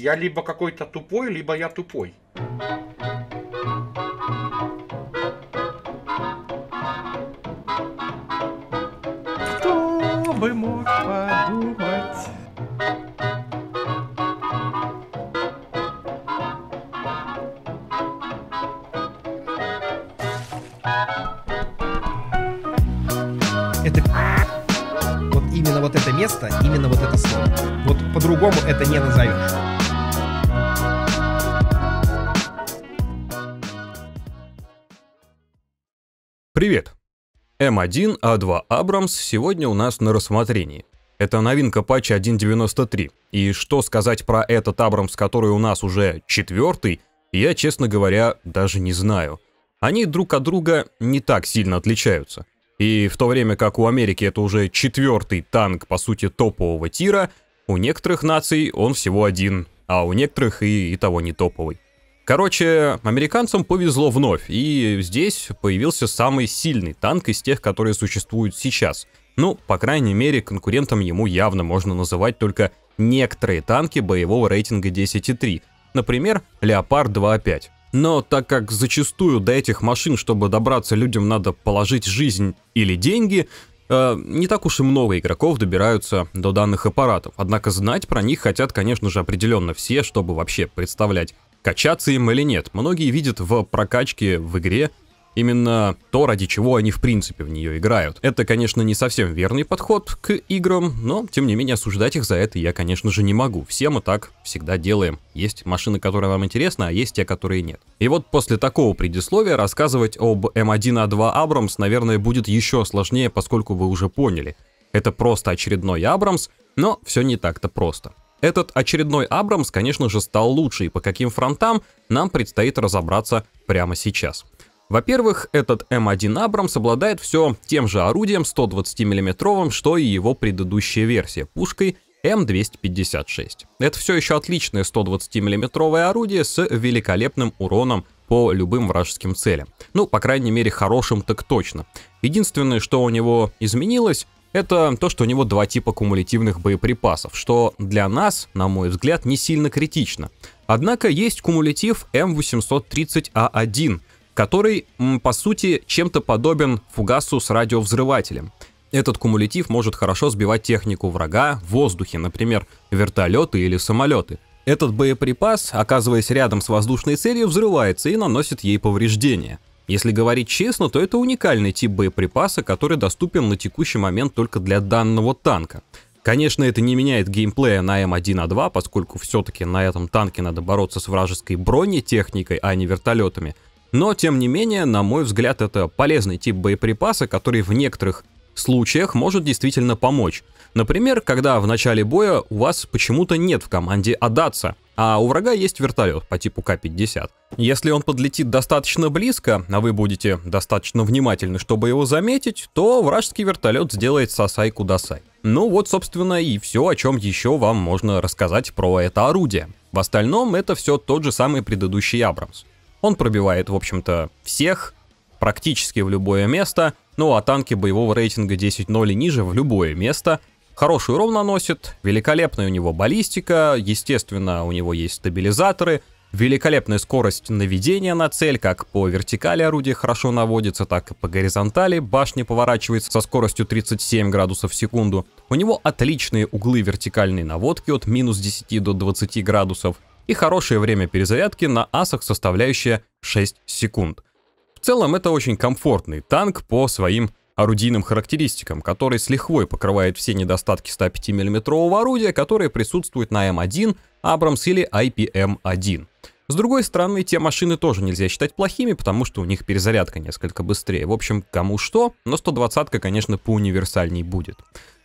Я либо какой-то тупой, либо я тупой. бы мог подумать? Это вот именно вот это место, именно вот это слово. Вот по-другому это не назовешь. Привет! М1 А2 Абрамс сегодня у нас на рассмотрении. Это новинка патча 1.93. И что сказать про этот Абрамс, который у нас уже четвертый, я, честно говоря, даже не знаю. Они друг от друга не так сильно отличаются. И в то время как у Америки это уже четвертый танк, по сути, топового тира, у некоторых наций он всего один, а у некоторых и, и того не топовый. Короче, американцам повезло вновь, и здесь появился самый сильный танк из тех, которые существуют сейчас. Ну, по крайней мере, конкурентом ему явно можно называть только некоторые танки боевого рейтинга 10.3, например, Леопард 2.5. Но так как зачастую до этих машин, чтобы добраться людям надо положить жизнь или деньги, э, не так уж и много игроков добираются до данных аппаратов. Однако знать про них хотят, конечно же, определенно все, чтобы вообще представлять качаться им или нет. Многие видят в прокачке в игре именно то, ради чего они в принципе в нее играют. Это, конечно, не совсем верный подход к играм, но, тем не менее, осуждать их за это я, конечно же, не могу. Все мы так всегда делаем. Есть машины, которые вам интересны, а есть те, которые нет. И вот после такого предисловия рассказывать об М1А2 эм Абрамс, наверное, будет еще сложнее, поскольку вы уже поняли. Это просто очередной Абрамс, но все не так-то просто. Этот очередной Абрамс, конечно же, стал лучше, и по каким фронтам нам предстоит разобраться прямо сейчас. Во-первых, этот М1 Абрамс обладает все тем же орудием 120 мм, что и его предыдущая версия, пушкой М256. Это все еще отличное 120 мм орудие с великолепным уроном по любым вражеским целям. Ну, по крайней мере, хорошим так точно. Единственное, что у него изменилось, это то, что у него два типа кумулятивных боеприпасов, что для нас, на мой взгляд, не сильно критично. Однако есть кумулятив М830А1, а который, по сути, чем-то подобен фугасу с радиовзрывателем. Этот кумулятив может хорошо сбивать технику врага в воздухе, например, вертолеты или самолеты. Этот боеприпас, оказываясь рядом с воздушной целью, взрывается и наносит ей повреждения. Если говорить честно, то это уникальный тип боеприпаса, который доступен на текущий момент только для данного танка. Конечно, это не меняет геймплея на М1А2, поскольку все-таки на этом танке надо бороться с вражеской бронетехникой, а не вертолетами. Но, тем не менее, на мой взгляд, это полезный тип боеприпаса, который в некоторых случаях может действительно помочь. Например, когда в начале боя у вас почему-то нет в команде Адаца, а у врага есть вертолет по типу К-50. Если он подлетит достаточно близко, а вы будете достаточно внимательны, чтобы его заметить, то вражеский вертолет сделает сосай кудасай. Ну вот, собственно, и все, о чем еще вам можно рассказать про это орудие. В остальном, это все тот же самый предыдущий Абрамс. Он пробивает, в общем-то, всех, практически в любое место, ну а танки боевого рейтинга 10-0 и ниже в любое место, Хороший урон наносит, великолепная у него баллистика, естественно, у него есть стабилизаторы, великолепная скорость наведения на цель, как по вертикали орудие хорошо наводится, так и по горизонтали. Башня поворачивается со скоростью 37 градусов в секунду. У него отличные углы вертикальной наводки от минус 10 до 20 градусов и хорошее время перезарядки на асах, составляющее 6 секунд. В целом это очень комфортный танк по своим орудийным характеристикам, который с лихвой покрывает все недостатки 105 миллиметрового орудия, которые присутствуют на М1, Абрамс или IPM-1. Эм с другой стороны, те машины тоже нельзя считать плохими, потому что у них перезарядка несколько быстрее. В общем, кому что, но 120-ка, конечно, поуниверсальней будет.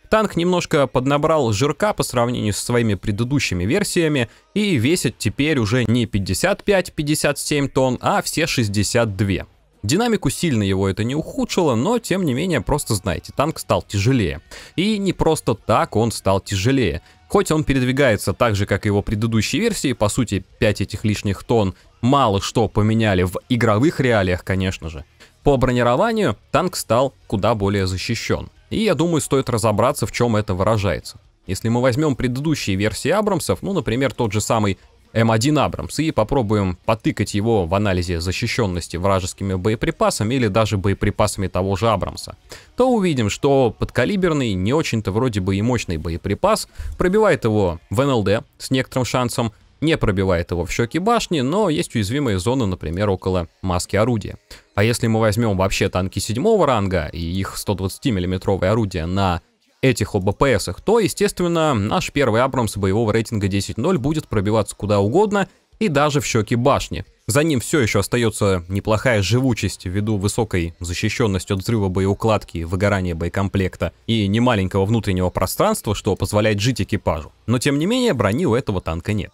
Танк немножко поднабрал жирка по сравнению со своими предыдущими версиями и весит теперь уже не 55-57 тонн, а все 62. Динамику сильно его это не ухудшило, но тем не менее, просто знаете, танк стал тяжелее. И не просто так он стал тяжелее. Хоть он передвигается так же, как и его предыдущие версии, по сути 5 этих лишних тонн мало что поменяли в игровых реалиях, конечно же. По бронированию танк стал куда более защищен. И я думаю, стоит разобраться, в чем это выражается. Если мы возьмем предыдущие версии Абрамсов, ну, например, тот же самый М1 Абрамс и попробуем потыкать его в анализе защищенности вражескими боеприпасами или даже боеприпасами того же Абрамса, то увидим, что подкалиберный, не очень-то вроде бы и мощный боеприпас пробивает его в НЛД с некоторым шансом, не пробивает его в щеке башни, но есть уязвимые зоны, например, около маски орудия. А если мы возьмем вообще танки седьмого ранга и их 120 миллиметровые орудия на этих ОБПСах, то, естественно, наш первый Абрамс боевого рейтинга 10.0 будет пробиваться куда угодно и даже в щеки башни. За ним все еще остается неплохая живучесть ввиду высокой защищенности от взрыва боеукладки, выгорания боекомплекта и немаленького внутреннего пространства, что позволяет жить экипажу. Но тем не менее брони у этого танка нет.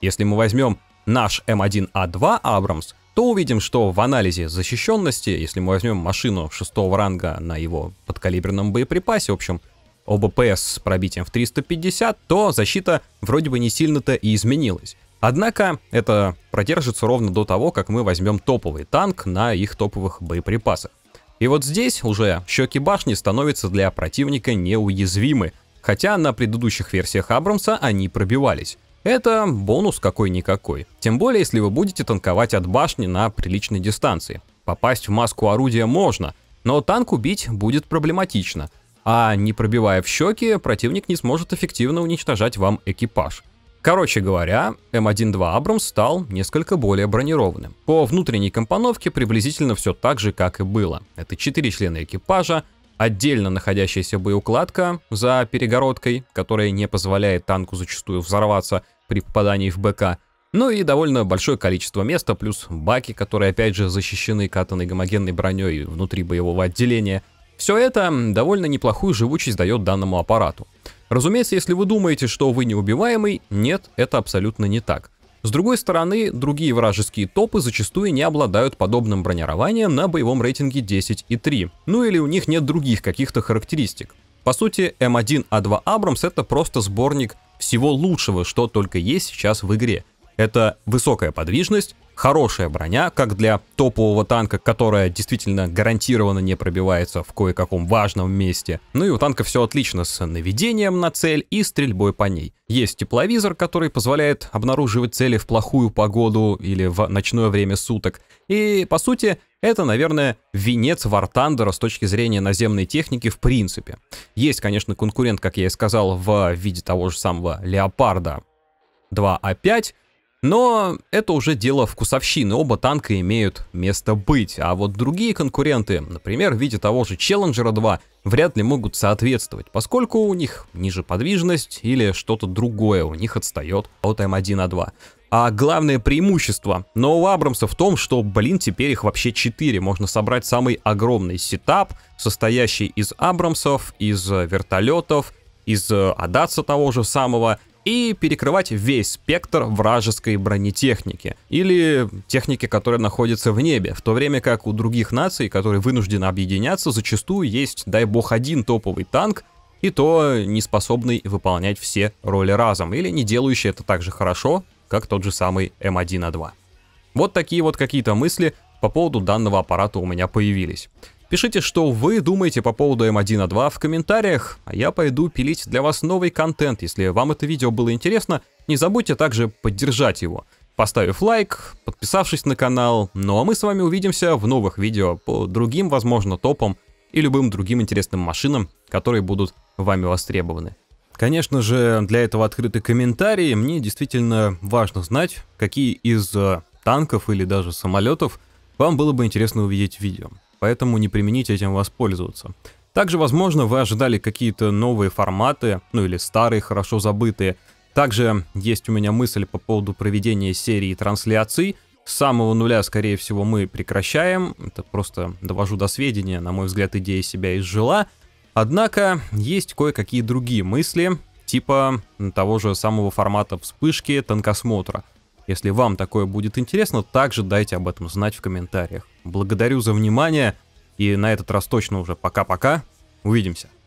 Если мы возьмем наш М1А2 эм Абрамс, то увидим, что в анализе защищенности, если мы возьмем машину шестого ранга на его подкалиберном боеприпасе, в общем, ОБПС с пробитием в 350, то защита вроде бы не сильно-то и изменилась. Однако это продержится ровно до того, как мы возьмем топовый танк на их топовых боеприпасах. И вот здесь уже щеки башни становятся для противника неуязвимы, хотя на предыдущих версиях Абрамса они пробивались. Это бонус какой-никакой, тем более если вы будете танковать от башни на приличной дистанции. Попасть в маску орудия можно, но танк убить будет проблематично – а не пробивая в щеки, противник не сможет эффективно уничтожать вам экипаж. Короче говоря, М1-2 эм Абрамс стал несколько более бронированным. По внутренней компоновке приблизительно все так же, как и было. Это четыре члена экипажа, отдельно находящаяся боеукладка за перегородкой, которая не позволяет танку зачастую взорваться при попадании в БК, ну и довольно большое количество места, плюс баки, которые опять же защищены катанной гомогенной броней внутри боевого отделения – все это довольно неплохую живучесть дает данному аппарату. Разумеется, если вы думаете, что вы неубиваемый, нет, это абсолютно не так. С другой стороны, другие вражеские топы зачастую не обладают подобным бронированием на боевом рейтинге 10 и 3, ну или у них нет других каких-то характеристик. По сути, М1А2 эм Абрамс это просто сборник всего лучшего, что только есть сейчас в игре – это высокая подвижность, хорошая броня, как для топового танка, которая действительно гарантированно не пробивается в кое-каком важном месте. Ну и у танка все отлично с наведением на цель и стрельбой по ней. Есть тепловизор, который позволяет обнаруживать цели в плохую погоду или в ночное время суток. И, по сути, это, наверное, венец Вартандера с точки зрения наземной техники в принципе. Есть, конечно, конкурент, как я и сказал, в виде того же самого Леопарда 2А5, но это уже дело вкусовщины, оба танка имеют место быть, а вот другие конкуренты, например, в виде того же Челленджера 2, вряд ли могут соответствовать, поскольку у них ниже подвижность или что-то другое у них отстает от М1 А2. А главное преимущество нового Абрамса в том, что, блин, теперь их вообще 4. Можно собрать самый огромный сетап, состоящий из Абрамсов, из э, вертолетов, из э, адаца того же самого, и перекрывать весь спектр вражеской бронетехники или техники, которая находится в небе, в то время как у других наций, которые вынуждены объединяться, зачастую есть, дай бог, один топовый танк, и то не способный выполнять все роли разом, или не делающий это так же хорошо, как тот же самый М1А2. Вот такие вот какие-то мысли по поводу данного аппарата у меня появились. Пишите, что вы думаете по поводу М1 А2 в комментариях, а я пойду пилить для вас новый контент. Если вам это видео было интересно, не забудьте также поддержать его, поставив лайк, подписавшись на канал. Ну а мы с вами увидимся в новых видео по другим, возможно, топам и любым другим интересным машинам, которые будут вами востребованы. Конечно же, для этого открыты комментарии. Мне действительно важно знать, какие из э, танков или даже самолетов вам было бы интересно увидеть в видео поэтому не примените этим воспользоваться. Также, возможно, вы ожидали какие-то новые форматы, ну или старые, хорошо забытые. Также есть у меня мысль по поводу проведения серии трансляций. С самого нуля, скорее всего, мы прекращаем. Это просто довожу до сведения, на мой взгляд, идея себя изжила. Однако есть кое-какие другие мысли, типа того же самого формата вспышки танкосмотра. Если вам такое будет интересно, также дайте об этом знать в комментариях. Благодарю за внимание. И на этот раз точно уже пока-пока. Увидимся.